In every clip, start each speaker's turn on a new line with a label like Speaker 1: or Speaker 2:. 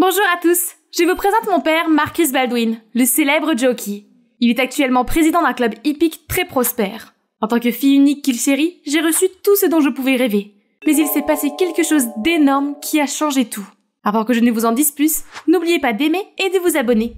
Speaker 1: Bonjour à tous, je vous présente mon père Marcus Baldwin, le célèbre jockey. Il est actuellement président d'un club hippique très prospère. En tant que fille unique qu'il chérit, j'ai reçu tout ce dont je pouvais rêver. Mais il s'est passé quelque chose d'énorme qui a changé tout. Avant que je ne vous en dise plus, n'oubliez pas d'aimer et de vous abonner.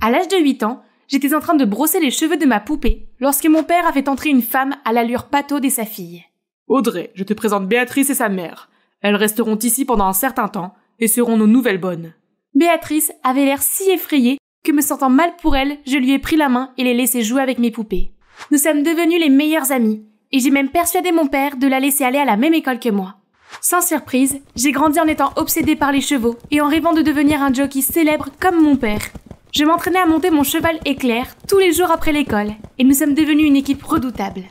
Speaker 1: À l'âge de 8 ans, j'étais en train de brosser les cheveux de ma poupée lorsque mon père a fait entrer une femme à l'allure pâteau de sa fille. Audrey, je te présente Béatrice et sa mère. Elles resteront ici pendant un certain temps et seront nos nouvelles bonnes. Béatrice avait l'air si effrayée que me sentant mal pour elle, je lui ai pris la main et l'ai laissée jouer avec mes poupées. Nous sommes devenus les meilleurs amis, et j'ai même persuadé mon père de la laisser aller à la même école que moi. Sans surprise, j'ai grandi en étant obsédée par les chevaux et en rêvant de devenir un jockey célèbre comme mon père. Je m'entraînais à monter mon cheval éclair tous les jours après l'école, et nous sommes devenus une équipe redoutable.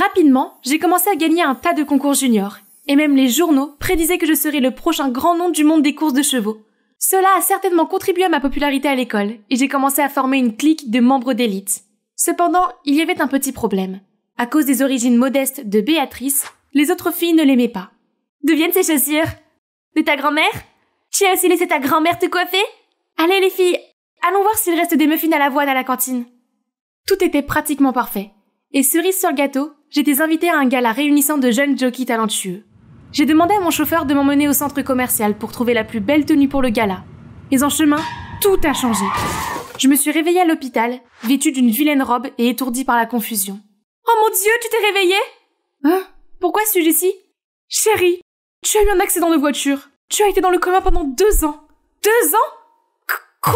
Speaker 1: Rapidement, j'ai commencé à gagner un tas de concours juniors, et même les journaux prédisaient que je serais le prochain grand nom du monde des courses de chevaux, cela a certainement contribué à ma popularité à l'école, et j'ai commencé à former une clique de membres d'élite. Cependant, il y avait un petit problème. À cause des origines modestes de Béatrice, les autres filles ne l'aimaient pas. Deviennent viennent ces chaussures De ta grand-mère Tu as aussi laissé ta grand-mère te coiffer Allez les filles, allons voir s'il reste des muffins à l'avoine à la cantine. Tout était pratiquement parfait. Et cerise sur le gâteau, j'étais invitée à un gala réunissant de jeunes jockeys talentueux. J'ai demandé à mon chauffeur de m'emmener au centre commercial pour trouver la plus belle tenue pour le gala. Mais en chemin, tout a changé. Je me suis réveillée à l'hôpital, vêtue d'une vilaine robe et étourdie par la confusion. Oh mon dieu, tu t'es réveillée Hein Pourquoi suis-je ici Chérie, tu as eu un accident de voiture. Tu as été dans le coma pendant deux ans. Deux ans Quoi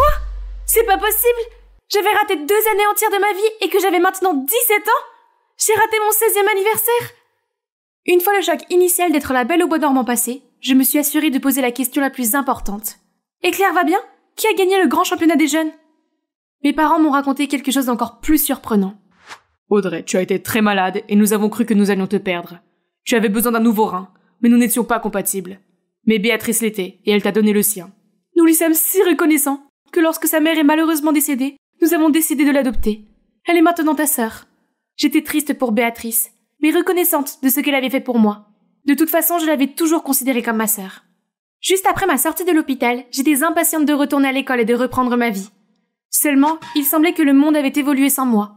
Speaker 1: C'est pas possible J'avais raté deux années entières de ma vie et que j'avais maintenant 17 ans J'ai raté mon 16e anniversaire une fois le choc initial d'être la belle au bois dormant passé, je me suis assurée de poser la question la plus importante. Et Claire va bien Qui a gagné le grand championnat des jeunes Mes parents m'ont raconté quelque chose d'encore plus surprenant. Audrey, tu as été très malade et nous avons cru que nous allions te perdre. Tu avais besoin d'un nouveau rein, mais nous n'étions pas compatibles. Mais Béatrice l'était et elle t'a donné le sien. Nous lui sommes si reconnaissants que lorsque sa mère est malheureusement décédée, nous avons décidé de l'adopter. Elle est maintenant ta sœur. J'étais triste pour Béatrice, mais reconnaissante de ce qu'elle avait fait pour moi. De toute façon, je l'avais toujours considérée comme ma sœur. Juste après ma sortie de l'hôpital, j'étais impatiente de retourner à l'école et de reprendre ma vie. Seulement, il semblait que le monde avait évolué sans moi.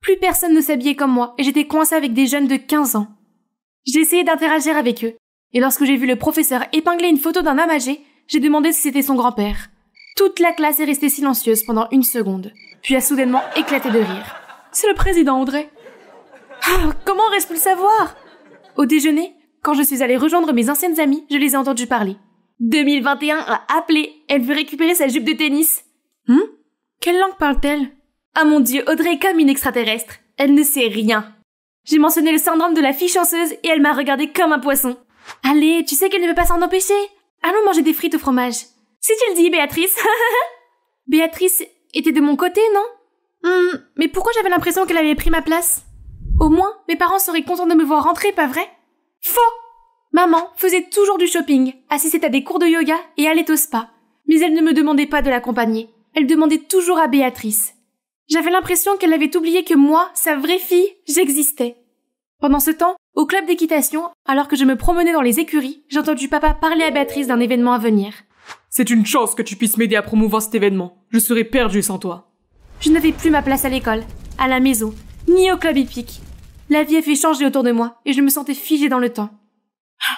Speaker 1: Plus personne ne s'habillait comme moi et j'étais coincée avec des jeunes de 15 ans. J'ai essayé d'interagir avec eux, et lorsque j'ai vu le professeur épingler une photo d'un homme âgé, j'ai demandé si c'était son grand-père. Toute la classe est restée silencieuse pendant une seconde, puis a soudainement éclaté de rire. C'est le président Audrey !» Ah, comment aurais-je pu le savoir Au déjeuner, quand je suis allée rejoindre mes anciennes amies, je les ai entendues parler. 2021 a appelé, elle veut récupérer sa jupe de tennis. Hum Quelle langue parle-t-elle Ah mon dieu, Audrey est comme une extraterrestre. Elle ne sait rien. J'ai mentionné le syndrome de la fille chanceuse et elle m'a regardée comme un poisson. Allez, tu sais qu'elle ne veut pas s'en empêcher. Allons manger des frites au fromage. Si tu le dis, Béatrice. Béatrice était de mon côté, non Hum, mais pourquoi j'avais l'impression qu'elle avait pris ma place au moins, mes parents seraient contents de me voir rentrer, pas vrai Faux Maman faisait toujours du shopping, assistait à des cours de yoga et allait au spa. Mais elle ne me demandait pas de l'accompagner. Elle demandait toujours à Béatrice. J'avais l'impression qu'elle avait oublié que moi, sa vraie fille, j'existais. Pendant ce temps, au club d'équitation, alors que je me promenais dans les écuries, j'ai papa parler à Béatrice d'un événement à venir. C'est une chance que tu puisses m'aider à promouvoir cet événement. Je serais perdue sans toi. Je n'avais plus ma place à l'école, à la maison, ni au club hippique. La vie a fait changer autour de moi, et je me sentais figée dans le temps. Ah,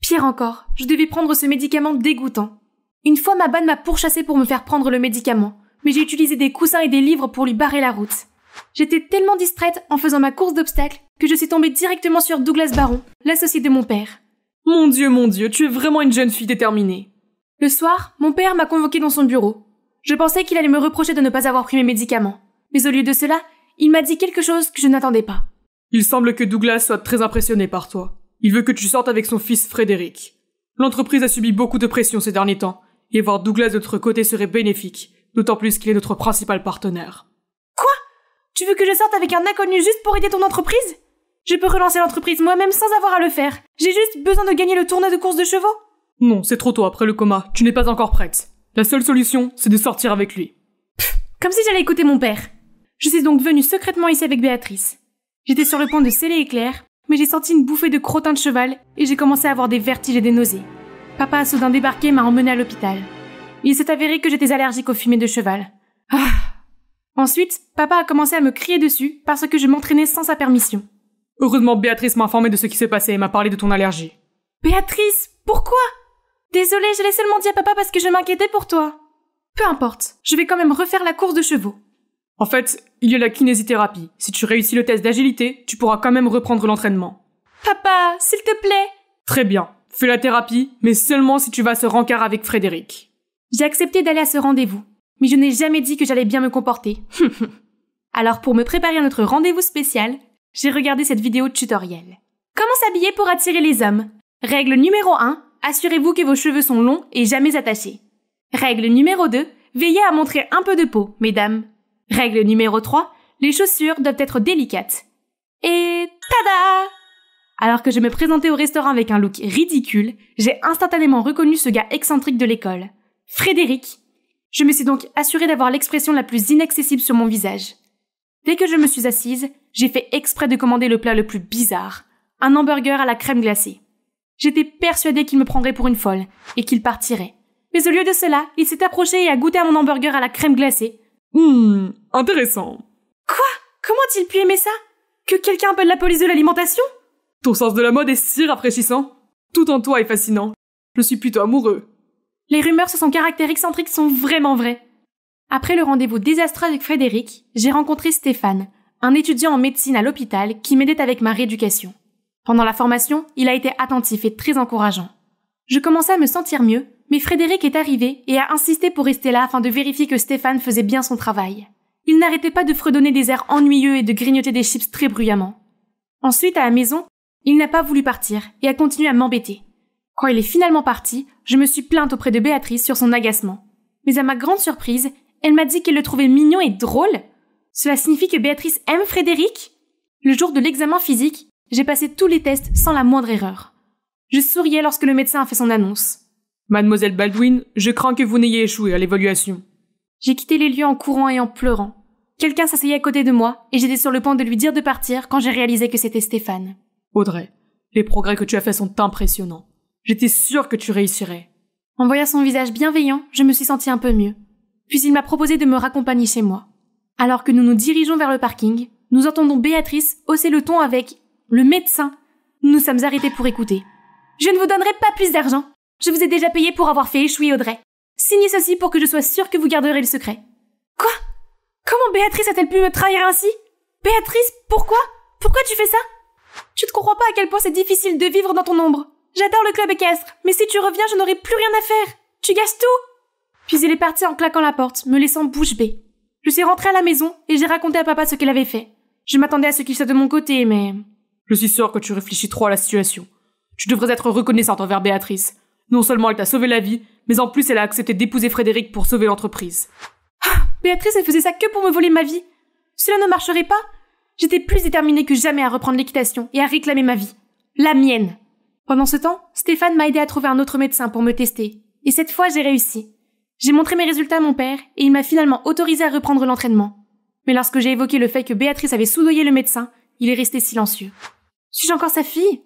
Speaker 1: pire encore, je devais prendre ce médicament dégoûtant. Une fois, ma banne m'a pourchassée pour me faire prendre le médicament, mais j'ai utilisé des coussins et des livres pour lui barrer la route. J'étais tellement distraite en faisant ma course d'obstacles que je suis tombée directement sur Douglas Baron, l'associé de mon père. Mon Dieu, mon Dieu, tu es vraiment une jeune fille déterminée. Le soir, mon père m'a convoqué dans son bureau. Je pensais qu'il allait me reprocher de ne pas avoir pris mes médicaments. Mais au lieu de cela, il m'a dit quelque chose que je n'attendais pas. Il semble que Douglas soit très impressionné par toi. Il veut que tu sortes avec son fils Frédéric. L'entreprise a subi beaucoup de pression ces derniers temps, et voir Douglas de notre côté serait bénéfique, d'autant plus qu'il est notre principal partenaire. Quoi Tu veux que je sorte avec un inconnu juste pour aider ton entreprise Je peux relancer l'entreprise moi-même sans avoir à le faire. J'ai juste besoin de gagner le tournoi de course de chevaux. Non, c'est trop tôt après le coma, tu n'es pas encore prête. La seule solution, c'est de sortir avec lui. Pff, comme si j'allais écouter mon père. Je suis donc venue secrètement ici avec Béatrice. J'étais sur le point de sceller éclair mais j'ai senti une bouffée de crottin de cheval et j'ai commencé à avoir des vertiges et des nausées. Papa a soudain débarqué m'a emmené à l'hôpital. Il s'est avéré que j'étais allergique aux fumées de cheval. Ah. Ensuite, papa a commencé à me crier dessus parce que je m'entraînais sans sa permission. Heureusement, Béatrice m'a informé de ce qui s'est passé et m'a parlé de ton allergie. Béatrice, pourquoi Désolée, je l'ai seulement dit à papa parce que je m'inquiétais pour toi. Peu importe, je vais quand même refaire la course de chevaux. En fait, il y a la kinésithérapie. Si tu réussis le test d'agilité, tu pourras quand même reprendre l'entraînement. Papa, s'il te plaît Très bien. Fais la thérapie, mais seulement si tu vas se ce rencard avec Frédéric. J'ai accepté d'aller à ce rendez-vous, mais je n'ai jamais dit que j'allais bien me comporter. Alors pour me préparer à notre rendez-vous spécial, j'ai regardé cette vidéo tutoriel. Comment s'habiller pour attirer les hommes Règle numéro 1, assurez-vous que vos cheveux sont longs et jamais attachés. Règle numéro 2, veillez à montrer un peu de peau, mesdames. Règle numéro 3, les chaussures doivent être délicates. Et tada Alors que je me présentais au restaurant avec un look ridicule, j'ai instantanément reconnu ce gars excentrique de l'école, Frédéric. Je me suis donc assurée d'avoir l'expression la plus inaccessible sur mon visage. Dès que je me suis assise, j'ai fait exprès de commander le plat le plus bizarre, un hamburger à la crème glacée. J'étais persuadée qu'il me prendrait pour une folle et qu'il partirait. Mais au lieu de cela, il s'est approché et a goûté à mon hamburger à la crème glacée Hmm, intéressant. Quoi Comment a-t-il pu aimer ça Que quelqu'un de la police de l'alimentation Ton sens de la mode est si rafraîchissant. Tout en toi est fascinant. Je suis plutôt amoureux. Les rumeurs sur son caractère excentrique sont vraiment vraies. Après le rendez-vous désastreux avec Frédéric, j'ai rencontré Stéphane, un étudiant en médecine à l'hôpital qui m'aidait avec ma rééducation. Pendant la formation, il a été attentif et très encourageant. Je commençais à me sentir mieux mais Frédéric est arrivé et a insisté pour rester là afin de vérifier que Stéphane faisait bien son travail. Il n'arrêtait pas de fredonner des airs ennuyeux et de grignoter des chips très bruyamment. Ensuite, à la maison, il n'a pas voulu partir et a continué à m'embêter. Quand il est finalement parti, je me suis plainte auprès de Béatrice sur son agacement. Mais à ma grande surprise, elle m'a dit qu'elle le trouvait mignon et drôle. Cela signifie que Béatrice aime Frédéric Le jour de l'examen physique, j'ai passé tous les tests sans la moindre erreur. Je souriais lorsque le médecin a fait son annonce. Mademoiselle Baldwin, je crains que vous n'ayez échoué à l'évaluation. J'ai quitté les lieux en courant et en pleurant. Quelqu'un s'asseyait à côté de moi, et j'étais sur le point de lui dire de partir quand j'ai réalisé que c'était Stéphane. Audrey, les progrès que tu as faits sont impressionnants. J'étais sûre que tu réussirais. En voyant son visage bienveillant, je me suis sentie un peu mieux. Puis il m'a proposé de me raccompagner chez moi. Alors que nous nous dirigeons vers le parking, nous entendons Béatrice hausser le ton avec le médecin. Nous nous sommes arrêtés pour écouter. Je ne vous donnerai pas plus d'argent. Je vous ai déjà payé pour avoir fait échouer Audrey. Signez ceci pour que je sois sûre que vous garderez le secret. Quoi Comment Béatrice a-t-elle pu me trahir ainsi Béatrice, pourquoi Pourquoi tu fais ça Je ne crois pas à quel point c'est difficile de vivre dans ton ombre. J'adore le club équestre, mais si tu reviens, je n'aurai plus rien à faire. Tu gâches tout Puis il est parti en claquant la porte, me laissant bouche bée. Je suis rentrée à la maison et j'ai raconté à papa ce qu'elle avait fait. Je m'attendais à ce qu'il soit de mon côté, mais... Je suis sûre que tu réfléchis trop à la situation. Tu devrais être reconnaissante envers Béatrice. Non seulement elle t'a sauvé la vie, mais en plus elle a accepté d'épouser Frédéric pour sauver l'entreprise. Ah, Béatrice, elle faisait ça que pour me voler ma vie. Cela ne marcherait pas. J'étais plus déterminée que jamais à reprendre l'équitation et à réclamer ma vie. La mienne. Pendant ce temps, Stéphane m'a aidé à trouver un autre médecin pour me tester. Et cette fois, j'ai réussi. J'ai montré mes résultats à mon père et il m'a finalement autorisé à reprendre l'entraînement. Mais lorsque j'ai évoqué le fait que Béatrice avait soudoyé le médecin, il est resté silencieux. Suis-je encore sa fille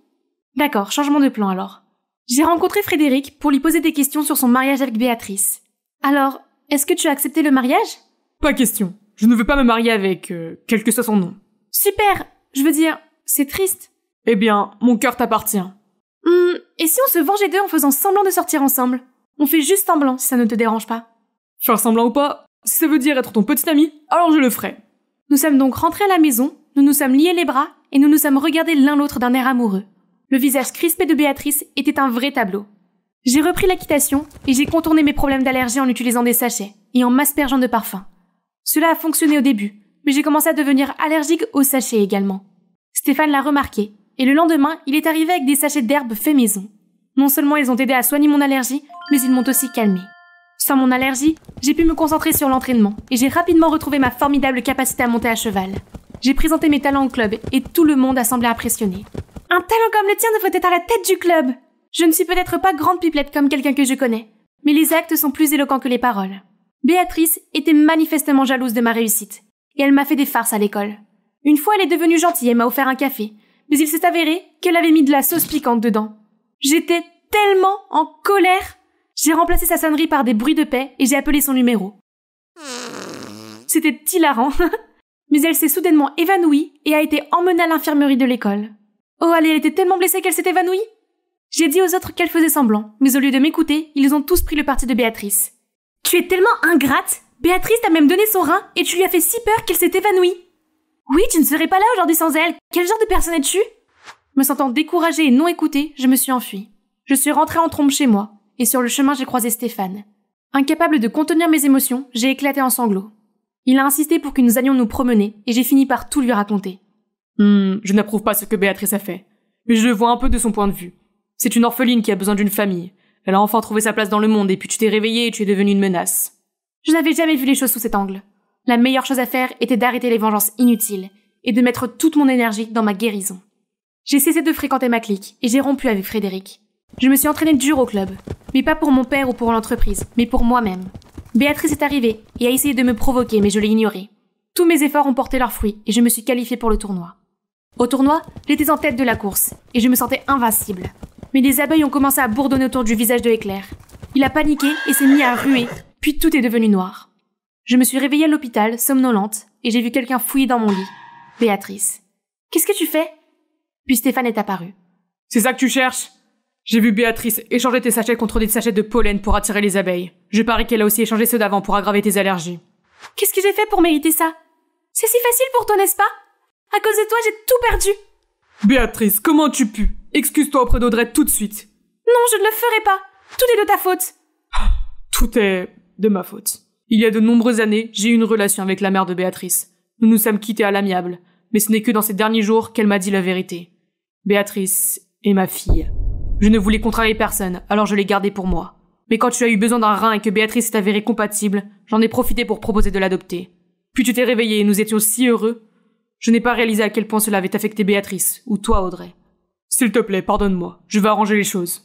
Speaker 1: D'accord, changement de plan alors. J'ai rencontré Frédéric pour lui poser des questions sur son mariage avec Béatrice. Alors, est-ce que tu as accepté le mariage Pas question. Je ne veux pas me marier avec euh, quel que soit son nom. Super Je veux dire, c'est triste. Eh bien, mon cœur t'appartient.
Speaker 2: Hum,
Speaker 1: et si on se vengeait d'eux en faisant semblant de sortir ensemble On fait juste semblant si ça ne te dérange pas. Faire semblant ou pas, si ça veut dire être ton petit ami, alors je le ferai. Nous sommes donc rentrés à la maison, nous nous sommes liés les bras et nous nous sommes regardés l'un l'autre d'un air amoureux. Le visage crispé de Béatrice était un vrai tableau. J'ai repris l'acquitation et j'ai contourné mes problèmes d'allergie en utilisant des sachets et en m'aspergeant de parfums. Cela a fonctionné au début, mais j'ai commencé à devenir allergique aux sachets également. Stéphane l'a remarqué, et le lendemain, il est arrivé avec des sachets d'herbes fait maison. Non seulement ils ont aidé à soigner mon allergie, mais ils m'ont aussi calmé. Sans mon allergie, j'ai pu me concentrer sur l'entraînement et j'ai rapidement retrouvé ma formidable capacité à monter à cheval. J'ai présenté mes talents au club et tout le monde a semblé impressionné. Un talent comme le tien devrait être à la tête du club. Je ne suis peut-être pas grande pipelette comme quelqu'un que je connais, mais les actes sont plus éloquents que les paroles. Béatrice était manifestement jalouse de ma réussite, et elle m'a fait des farces à l'école. Une fois, elle est devenue gentille et m'a offert un café, mais il s'est avéré qu'elle avait mis de la sauce piquante dedans. J'étais tellement en colère J'ai remplacé sa sonnerie par des bruits de paix et j'ai appelé son numéro. C'était hilarant, mais elle s'est soudainement évanouie et a été emmenée à l'infirmerie de l'école. Oh, allez, elle était tellement blessée qu'elle s'est évanouie J'ai dit aux autres qu'elle faisait semblant, mais au lieu de m'écouter, ils ont tous pris le parti de Béatrice. Tu es tellement ingrate Béatrice t'a même donné son rein et tu lui as fait si peur qu'elle s'est évanouie Oui, tu ne serais pas là aujourd'hui sans elle Quel genre de personne es-tu Me sentant découragée et non écoutée, je me suis enfuie. Je suis rentrée en trompe chez moi, et sur le chemin j'ai croisé Stéphane. Incapable de contenir mes émotions, j'ai éclaté en sanglots. Il a insisté pour que nous allions nous promener, et j'ai fini par tout lui raconter. Hmm, je n'approuve pas ce que Béatrice a fait. Mais je le vois un peu de son point de vue. C'est une orpheline qui a besoin d'une famille. Elle a enfin trouvé sa place dans le monde et puis tu t'es réveillée et tu es devenue une menace. Je n'avais jamais vu les choses sous cet angle. La meilleure chose à faire était d'arrêter les vengeances inutiles et de mettre toute mon énergie dans ma guérison. J'ai cessé de fréquenter ma clique et j'ai rompu avec Frédéric. Je me suis entraînée dur au club, mais pas pour mon père ou pour l'entreprise, mais pour moi-même. Béatrice est arrivée et a essayé de me provoquer, mais je l'ai ignorée. Tous mes efforts ont porté leurs fruits et je me suis qualifiée pour le tournoi. Au tournoi, j'étais en tête de la course et je me sentais invincible. Mais les abeilles ont commencé à bourdonner autour du visage de Éclair. Il a paniqué et s'est mis à ruer, puis tout est devenu noir. Je me suis réveillée à l'hôpital, somnolente, et j'ai vu quelqu'un fouiller dans mon lit. Béatrice. Qu'est-ce que tu fais Puis Stéphane est apparu. C'est ça que tu cherches J'ai vu Béatrice échanger tes sachets contre des sachets de pollen pour attirer les abeilles. Je parie qu'elle a aussi échangé ceux d'avant pour aggraver tes allergies. Qu'est-ce que j'ai fait pour mériter ça C'est si facile pour toi, n'est-ce pas à cause de toi, j'ai tout perdu. Béatrice, comment tu pues Excuse-toi auprès d'Audrey tout de suite. Non, je ne le ferai pas. Tout est de ta faute. Tout est de ma faute. Il y a de nombreuses années, j'ai eu une relation avec la mère de Béatrice. Nous nous sommes quittés à l'amiable, mais ce n'est que dans ces derniers jours qu'elle m'a dit la vérité. Béatrice est ma fille. Je ne voulais contrarier personne, alors je l'ai gardée pour moi. Mais quand tu as eu besoin d'un rein et que Béatrice s'est avérée compatible, j'en ai profité pour proposer de l'adopter. Puis tu t'es réveillée et nous étions si heureux. Je n'ai pas réalisé à quel point cela avait affecté Béatrice, ou toi, Audrey. S'il te plaît, pardonne-moi, je vais arranger les choses.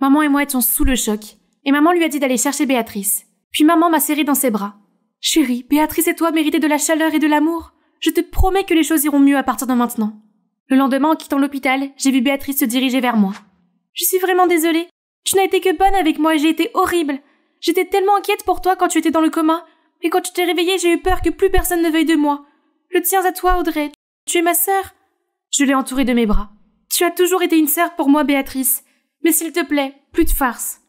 Speaker 1: Maman et moi étions sous le choc, et maman lui a dit d'aller chercher Béatrice. Puis maman m'a serré dans ses bras. Chérie, Béatrice et toi méritez de la chaleur et de l'amour. Je te promets que les choses iront mieux à partir de maintenant. Le lendemain, en quittant l'hôpital, j'ai vu Béatrice se diriger vers moi. Je suis vraiment désolée. Tu n'as été que bonne avec moi et j'ai été horrible. J'étais tellement inquiète pour toi quand tu étais dans le coma. Et quand tu t'es réveillée, j'ai eu peur que plus personne ne veuille de moi. Je tiens à toi, Audrey. Tu es ma sœur. Je l'ai entourée de mes bras. Tu as toujours été une sœur pour moi, Béatrice. Mais s'il te plaît, plus de farce.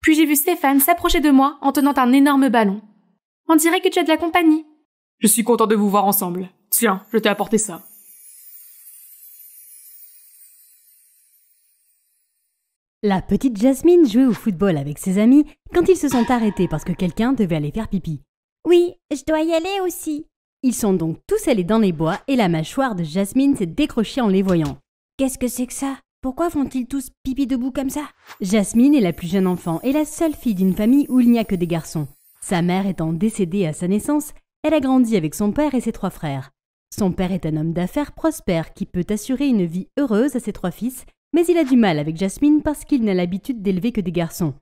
Speaker 1: Puis j'ai vu Stéphane s'approcher de moi en tenant un énorme ballon. On dirait que tu as de la compagnie. Je suis content de vous voir ensemble. Tiens, je t'ai apporté ça.
Speaker 2: La petite Jasmine jouait au football avec ses amis quand ils se sont arrêtés parce que quelqu'un devait aller faire pipi. Oui, je dois y aller aussi. Ils sont donc tous allés dans les bois et la mâchoire de Jasmine s'est décrochée en les voyant. Qu'est-ce que c'est que ça Pourquoi font-ils tous pipi debout comme ça Jasmine est la plus jeune enfant et la seule fille d'une famille où il n'y a que des garçons. Sa mère étant décédée à sa naissance, elle a grandi avec son père et ses trois frères. Son père est un homme d'affaires prospère qui peut assurer une vie heureuse à ses trois fils, mais il a du mal avec Jasmine parce qu'il n'a l'habitude d'élever que des garçons.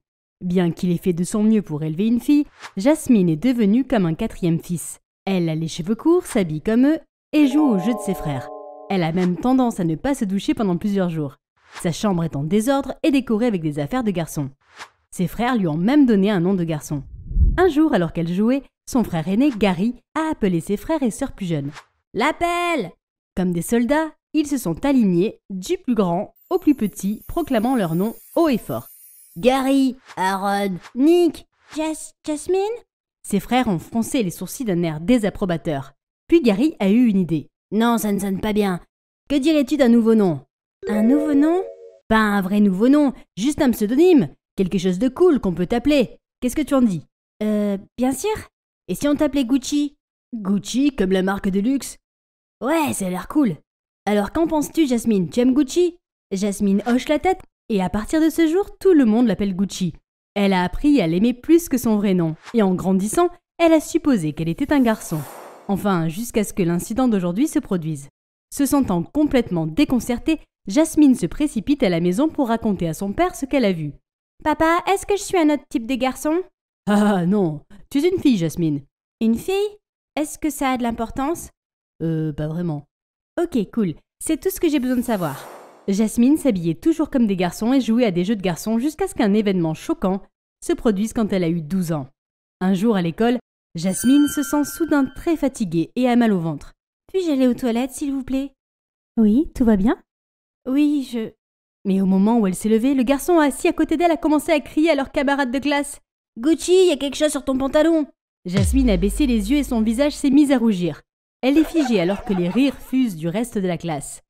Speaker 2: Bien qu'il ait fait de son mieux pour élever une fille, Jasmine est devenue comme un quatrième fils. Elle a les cheveux courts, s'habille comme eux et joue au jeu de ses frères. Elle a même tendance à ne pas se doucher pendant plusieurs jours. Sa chambre est en désordre et décorée avec des affaires de garçons. Ses frères lui ont même donné un nom de garçon. Un jour, alors qu'elle jouait, son frère aîné, Gary, a appelé ses frères et sœurs plus jeunes. L'appel Comme des soldats, ils se sont alignés, du plus grand au plus petit, proclamant leur nom haut et fort. Gary, Aaron, Nick, Jess, Jasmine, ses frères ont froncé les sourcils d'un air désapprobateur. Puis Gary a eu une idée. Non, ça ne sonne pas bien. Que dirais-tu d'un nouveau nom Un nouveau nom Pas un vrai nouveau nom, juste un pseudonyme. Quelque chose de cool qu'on peut t'appeler. Qu'est-ce que tu en dis Euh, bien sûr. Et si on t'appelait Gucci Gucci comme la marque de luxe Ouais, ça a l'air cool. Alors qu'en penses-tu, Jasmine Tu aimes Gucci Jasmine hoche la tête et à partir de ce jour, tout le monde l'appelle Gucci. Elle a appris à l'aimer plus que son vrai nom, et en grandissant, elle a supposé qu'elle était un garçon. Enfin, jusqu'à ce que l'incident d'aujourd'hui se produise. Se sentant complètement déconcertée, Jasmine se précipite à la maison pour raconter à son père ce qu'elle a vu. Papa, est-ce que je suis un autre type de garçon Ah non, tu es une fille, Jasmine. Une fille Est-ce que ça a de l'importance Euh, pas vraiment. Ok, cool. C'est tout ce que j'ai besoin de savoir. Jasmine s'habillait toujours comme des garçons et jouait à des jeux de garçons jusqu'à ce qu'un événement choquant se produise quand elle a eu 12 ans. Un jour à l'école, Jasmine se sent soudain très fatiguée et a mal au ventre. Puis-je aller aux toilettes, s'il vous plaît Oui, tout va bien Oui, je. Mais au moment où elle s'est levée, le garçon assis à côté d'elle a commencé à crier à leurs camarades de classe Gucci, il y a quelque chose sur ton pantalon Jasmine a baissé les yeux et son visage s'est mis à rougir. Elle est figée alors que les rires fusent du reste de la classe.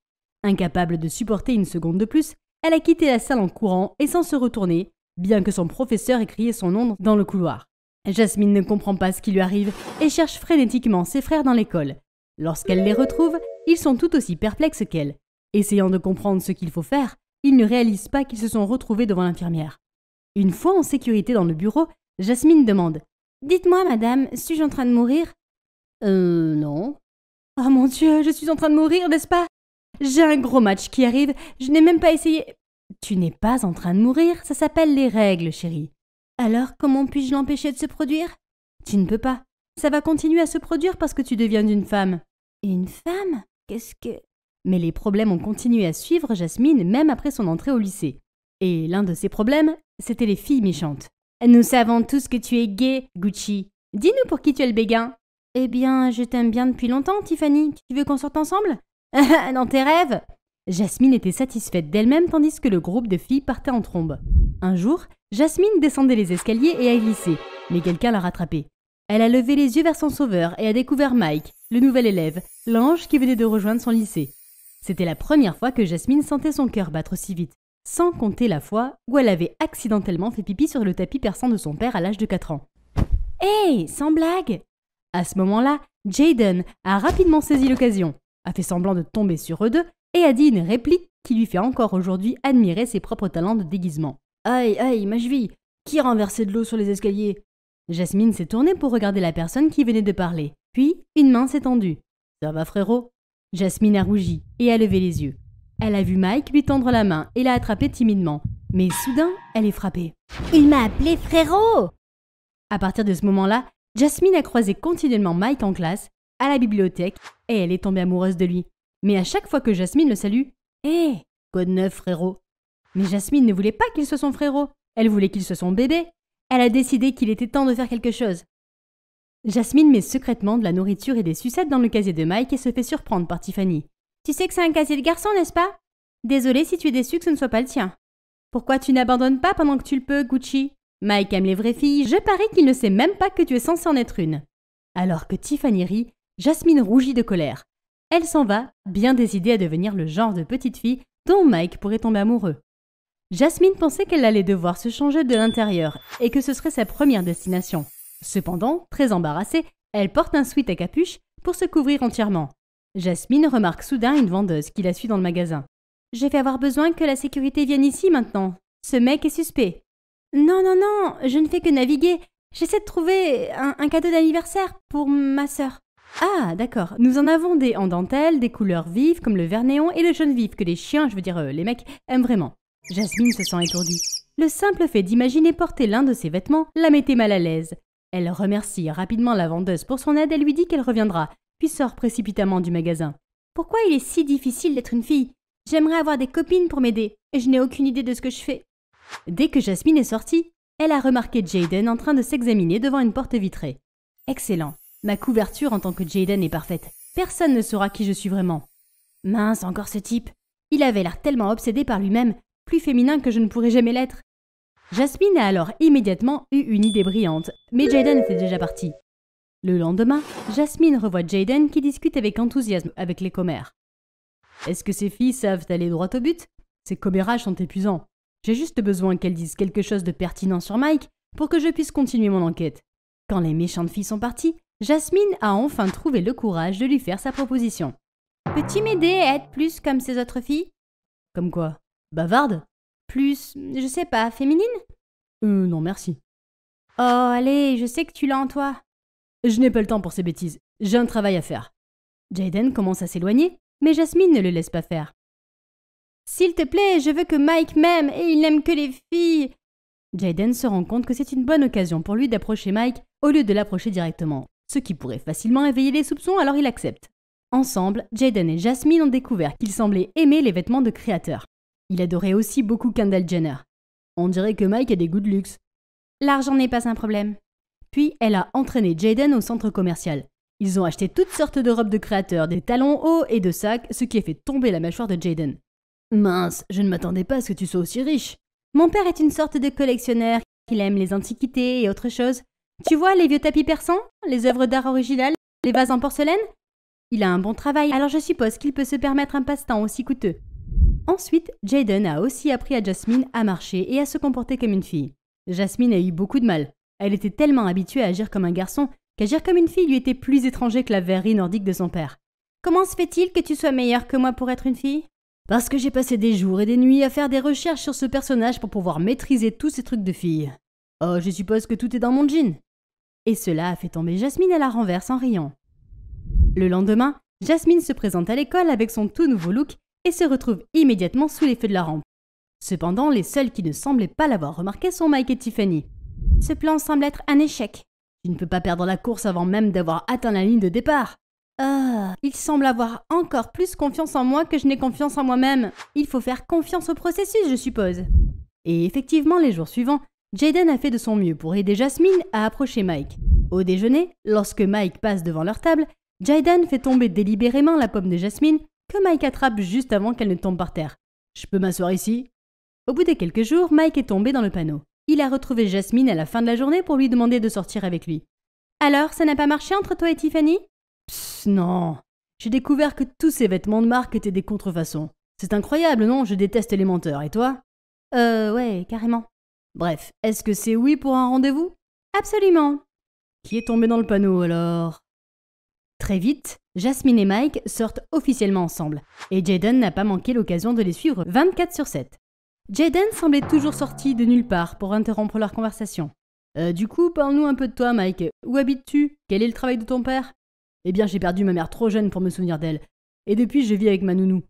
Speaker 2: Incapable de supporter une seconde de plus, elle a quitté la salle en courant et sans se retourner, bien que son professeur ait crié son nom dans le couloir. Jasmine ne comprend pas ce qui lui arrive et cherche frénétiquement ses frères dans l'école. Lorsqu'elle les retrouve, ils sont tout aussi perplexes qu'elle. Essayant de comprendre ce qu'il faut faire, ils ne réalisent pas qu'ils se sont retrouvés devant l'infirmière. Une fois en sécurité dans le bureau, Jasmine demande Dites-moi, madame, suis-je en train de mourir Euh, non. Oh mon Dieu, je suis en train de mourir, n'est-ce pas j'ai un gros match qui arrive, je n'ai même pas essayé. Tu n'es pas en train de mourir, ça s'appelle les règles, chérie. Alors comment puis-je l'empêcher de se produire Tu ne peux pas. Ça va continuer à se produire parce que tu deviens une femme. Une femme Qu'est-ce que. Mais les problèmes ont continué à suivre Jasmine même après son entrée au lycée. Et l'un de ces problèmes, c'était les filles méchantes. Nous savons tous que tu es gay, Gucci. Dis-nous pour qui tu es le béguin. Eh bien, je t'aime bien depuis longtemps, Tiffany. Tu veux qu'on sorte ensemble Dans tes rêves Jasmine était satisfaite d'elle-même tandis que le groupe de filles partait en trombe. Un jour, Jasmine descendait les escaliers et a glissé, mais quelqu'un l'a rattrapée. Elle a levé les yeux vers son sauveur et a découvert Mike, le nouvel élève, l'ange qui venait de rejoindre son lycée. C'était la première fois que Jasmine sentait son cœur battre si vite, sans compter la fois où elle avait accidentellement fait pipi sur le tapis perçant de son père à l'âge de 4 ans. Hé, sans blague À ce moment-là, Jaden a rapidement saisi l'occasion a fait semblant de tomber sur eux deux et a dit une réplique qui lui fait encore aujourd'hui admirer ses propres talents de déguisement. Aïe, aïe, ma cheville Qui renversait de l'eau sur les escaliers Jasmine s'est tournée pour regarder la personne qui venait de parler. Puis, une main s'est tendue. Ça va, frérot Jasmine a rougi et a levé les yeux. Elle a vu Mike lui tendre la main et l'a attrapé timidement. Mais soudain, elle est frappée. Il m'a appelé frérot À partir de ce moment-là, Jasmine a croisé continuellement Mike en classe à la bibliothèque et elle est tombée amoureuse de lui. Mais à chaque fois que Jasmine le salue, eh, code neuf, frérot. Mais Jasmine ne voulait pas qu'il soit son frérot, elle voulait qu'il soit son bébé. Elle a décidé qu'il était temps de faire quelque chose. Jasmine met secrètement de la nourriture et des sucettes dans le casier de Mike et se fait surprendre par Tiffany. Tu sais que c'est un casier de garçon, n'est-ce pas Désolée si tu es déçue que ce ne soit pas le tien. Pourquoi tu n'abandonnes pas pendant que tu le peux, Gucci Mike aime les vraies filles, je parie qu'il ne sait même pas que tu es censée en être une. Alors que Tiffany rit, Jasmine rougit de colère. Elle s'en va, bien décidée à devenir le genre de petite fille dont Mike pourrait tomber amoureux. Jasmine pensait qu'elle allait devoir se changer de l'intérieur et que ce serait sa première destination. Cependant, très embarrassée, elle porte un sweat à capuche pour se couvrir entièrement. Jasmine remarque soudain une vendeuse qui la suit dans le magasin. J'ai fait avoir besoin que la sécurité vienne ici maintenant. Ce mec est suspect. Non, non, non, je ne fais que naviguer. J'essaie de trouver un, un cadeau d'anniversaire pour ma sœur. Ah, d'accord. Nous en avons des en dentelle, des couleurs vives comme le vernéon et le jaune vif que les chiens, je veux dire euh, les mecs, aiment vraiment. Jasmine se sent étourdie. Le simple fait d'imaginer porter l'un de ses vêtements la mettait mal à l'aise. Elle remercie rapidement la vendeuse pour son aide et lui dit qu'elle reviendra, puis sort précipitamment du magasin. Pourquoi il est si difficile d'être une fille J'aimerais avoir des copines pour m'aider, et je n'ai aucune idée de ce que je fais. Dès que Jasmine est sortie, elle a remarqué Jaden en train de s'examiner devant une porte vitrée. Excellent. Ma couverture en tant que Jaden est parfaite. Personne ne saura qui je suis vraiment. Mince, encore ce type. Il avait l'air tellement obsédé par lui-même, plus féminin que je ne pourrais jamais l'être. Jasmine a alors immédiatement eu une idée brillante, mais Jaden était déjà parti. Le lendemain, Jasmine revoit Jaden qui discute avec enthousiasme avec les commères. Est-ce que ces filles savent aller droit au but Ces commérages sont épuisants. J'ai juste besoin qu'elles disent quelque chose de pertinent sur Mike pour que je puisse continuer mon enquête. Quand les méchantes filles sont parties, Jasmine a enfin trouvé le courage de lui faire sa proposition. Peux-tu m'aider à être plus comme ces autres filles Comme quoi Bavarde Plus, je sais pas, féminine Euh, non, merci. Oh, allez, je sais que tu l'as en toi. Je n'ai pas le temps pour ces bêtises. J'ai un travail à faire. Jaden commence à s'éloigner, mais Jasmine ne le laisse pas faire. S'il te plaît, je veux que Mike m'aime et il n'aime que les filles. Jaden se rend compte que c'est une bonne occasion pour lui d'approcher Mike au lieu de l'approcher directement ce qui pourrait facilement éveiller les soupçons, alors il accepte. Ensemble, Jaden et Jasmine ont découvert qu'il semblait aimer les vêtements de créateurs. Il adorait aussi beaucoup Kendall Jenner. On dirait que Mike a des goûts de luxe. L'argent n'est pas un problème. Puis elle a entraîné Jaden au centre commercial. Ils ont acheté toutes sortes de robes de créateurs, des talons hauts et de sacs, ce qui a fait tomber la mâchoire de Jaden. Mince, je ne m'attendais pas à ce que tu sois aussi riche. Mon père est une sorte de collectionneur. Il aime les antiquités et autres choses. Tu vois les vieux tapis persans, les œuvres d'art originales, les vases en porcelaine Il a un bon travail, alors je suppose qu'il peut se permettre un passe-temps aussi coûteux. Ensuite, Jaden a aussi appris à Jasmine à marcher et à se comporter comme une fille. Jasmine a eu beaucoup de mal. Elle était tellement habituée à agir comme un garçon qu'agir comme une fille lui était plus étranger que la verrerie nordique de son père. Comment se fait-il que tu sois meilleure que moi pour être une fille Parce que j'ai passé des jours et des nuits à faire des recherches sur ce personnage pour pouvoir maîtriser tous ces trucs de fille. Oh, je suppose que tout est dans mon jean et cela a fait tomber Jasmine à la renverse en riant. Le lendemain, Jasmine se présente à l'école avec son tout nouveau look et se retrouve immédiatement sous les feux de la rampe. Cependant, les seuls qui ne semblaient pas l'avoir remarqué sont Mike et Tiffany. Ce plan semble être un échec. Tu ne peux pas perdre la course avant même d'avoir atteint la ligne de départ. Ah, il semble avoir encore plus confiance en moi que je n'ai confiance en moi-même. Il faut faire confiance au processus, je suppose. Et effectivement, les jours suivants, Jaden a fait de son mieux pour aider Jasmine à approcher Mike. Au déjeuner, lorsque Mike passe devant leur table, Jaden fait tomber délibérément la pomme de Jasmine que Mike attrape juste avant qu'elle ne tombe par terre. Je peux m'asseoir ici Au bout de quelques jours, Mike est tombé dans le panneau. Il a retrouvé Jasmine à la fin de la journée pour lui demander de sortir avec lui. Alors, ça n'a pas marché entre toi et Tiffany Psst, non. J'ai découvert que tous ces vêtements de marque étaient des contrefaçons. C'est incroyable, non Je déteste les menteurs. Et toi Euh, ouais, carrément. Bref, est-ce que c'est oui pour un rendez-vous Absolument Qui est tombé dans le panneau alors Très vite, Jasmine et Mike sortent officiellement ensemble, et Jaden n'a pas manqué l'occasion de les suivre 24 sur 7. Jaden semblait toujours sorti de nulle part pour interrompre leur conversation. Euh, du coup, parle-nous un peu de toi, Mike. Où habites-tu Quel est le travail de ton père Eh bien, j'ai perdu ma mère trop jeune pour me souvenir d'elle, et depuis je vis avec ma nounou.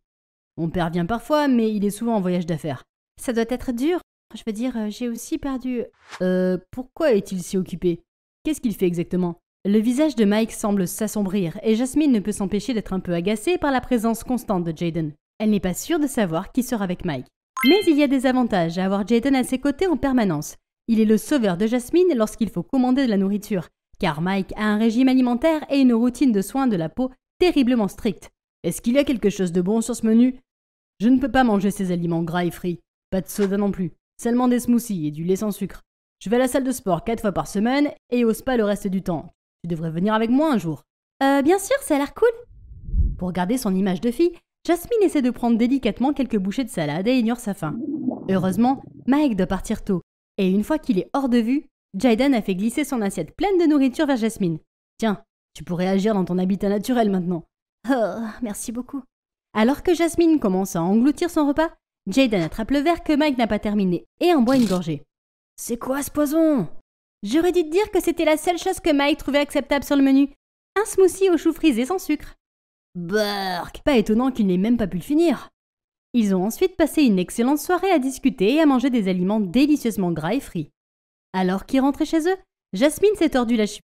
Speaker 2: Mon père vient parfois, mais il est souvent en voyage d'affaires. Ça doit être dur je veux dire, euh, j'ai aussi perdu. Euh, pourquoi est-il si occupé Qu'est-ce qu'il fait exactement Le visage de Mike semble s'assombrir et Jasmine ne peut s'empêcher d'être un peu agacée par la présence constante de Jaden. Elle n'est pas sûre de savoir qui sera avec Mike. Mais il y a des avantages à avoir Jaden à ses côtés en permanence. Il est le sauveur de Jasmine lorsqu'il faut commander de la nourriture, car Mike a un régime alimentaire et une routine de soins de la peau terriblement stricte. Est-ce qu'il y a quelque chose de bon sur ce menu Je ne peux pas manger ces aliments gras et frits, pas de soda non plus. Seulement des smoothies et du lait sans sucre. Je vais à la salle de sport quatre fois par semaine et au spa le reste du temps. Tu devrais venir avec moi un jour. Euh, bien sûr, ça a l'air cool. Pour garder son image de fille, Jasmine essaie de prendre délicatement quelques bouchées de salade et ignore sa faim. Heureusement, Mike doit partir tôt. Et une fois qu'il est hors de vue, Jaden a fait glisser son assiette pleine de nourriture vers Jasmine. Tiens, tu pourrais agir dans ton habitat naturel maintenant. Oh, merci beaucoup. Alors que Jasmine commence à engloutir son repas, Jaden attrape le verre que Mike n'a pas terminé et en boit une gorgée. C'est quoi ce poison J'aurais dû te dire que c'était la seule chose que Mike trouvait acceptable sur le menu. Un smoothie aux choux frisé sans sucre. Burk Pas étonnant qu'il n'ait même pas pu le finir. Ils ont ensuite passé une excellente soirée à discuter et à manger des aliments délicieusement gras et frits. Alors qu'ils rentraient chez eux, Jasmine s'est tordue la cheville.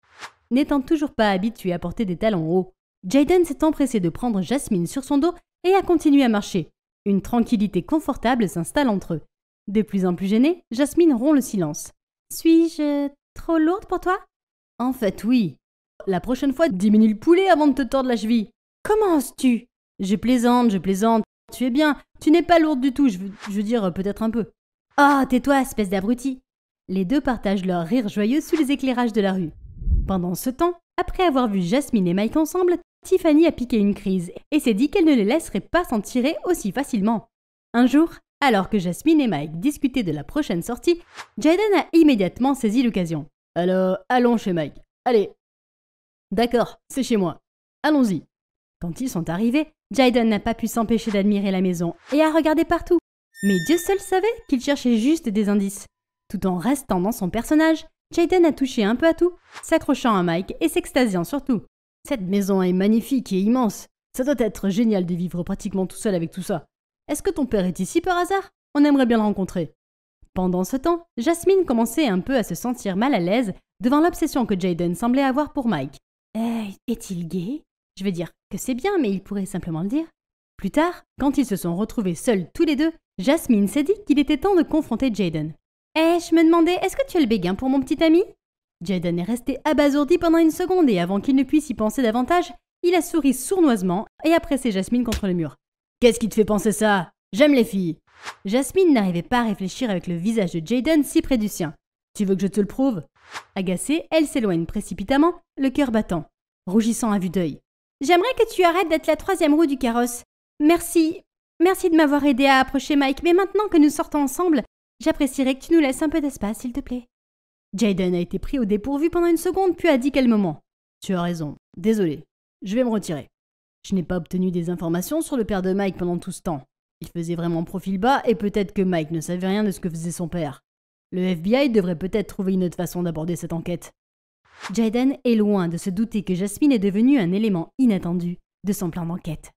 Speaker 2: N'étant toujours pas habituée à porter des talons hauts, Jaden s'est empressé de prendre Jasmine sur son dos et a continué à marcher, une tranquillité confortable s'installe entre eux. De plus en plus gênée, Jasmine rompt le silence. Suis-je trop lourde pour toi En fait, oui. La prochaine fois, diminue le poulet avant de te tordre la cheville. Comment tu Je plaisante, je plaisante. Tu es bien, tu n'es pas lourde du tout, je veux, je veux dire peut-être un peu. Oh, tais-toi, espèce d'abruti Les deux partagent leur rire joyeux sous les éclairages de la rue. Pendant ce temps, après avoir vu Jasmine et Mike ensemble, Tiffany a piqué une crise et s'est dit qu'elle ne les laisserait pas s'en tirer aussi facilement. Un jour, alors que Jasmine et Mike discutaient de la prochaine sortie, Jaden a immédiatement saisi l'occasion. Alors, allons chez Mike. Allez. D'accord, c'est chez moi. Allons-y. Quand ils sont arrivés, Jaden n'a pas pu s'empêcher d'admirer la maison et a regardé partout. Mais Dieu seul savait qu'il cherchait juste des indices. Tout en restant dans son personnage, Jaden a touché un peu à tout, s'accrochant à Mike et s'extasiant surtout. Cette maison est magnifique et immense. Ça doit être génial de vivre pratiquement tout seul avec tout ça. Est-ce que ton père est ici par hasard On aimerait bien le rencontrer. Pendant ce temps, Jasmine commençait un peu à se sentir mal à l'aise devant l'obsession que Jaden semblait avoir pour Mike. Euh, est-il gay Je veux dire que c'est bien, mais il pourrait simplement le dire. Plus tard, quand ils se sont retrouvés seuls tous les deux, Jasmine s'est dit qu'il était temps de confronter Jaden. Eh, je me demandais, est-ce que tu as le béguin pour mon petit ami Jaden est resté abasourdi pendant une seconde et avant qu'il ne puisse y penser davantage, il a souri sournoisement et a pressé Jasmine contre le mur. Qu'est-ce qui te fait penser ça J'aime les filles Jasmine n'arrivait pas à réfléchir avec le visage de Jaden si près du sien. Tu veux que je te le prouve Agacée, elle s'éloigne précipitamment, le cœur battant, rougissant à vue d'œil. J'aimerais que tu arrêtes d'être la troisième roue du carrosse. Merci, merci de m'avoir aidé à approcher Mike, mais maintenant que nous sortons ensemble, j'apprécierais que tu nous laisses un peu d'espace, s'il te plaît. Jaden a été pris au dépourvu pendant une seconde, puis a dit quel moment. Tu as raison, désolé, je vais me retirer. Je n'ai pas obtenu des informations sur le père de Mike pendant tout ce temps. Il faisait vraiment profil bas et peut-être que Mike ne savait rien de ce que faisait son père. Le FBI devrait peut-être trouver une autre façon d'aborder cette enquête. Jaden est loin de se douter que Jasmine est devenue un élément inattendu de son plan d'enquête.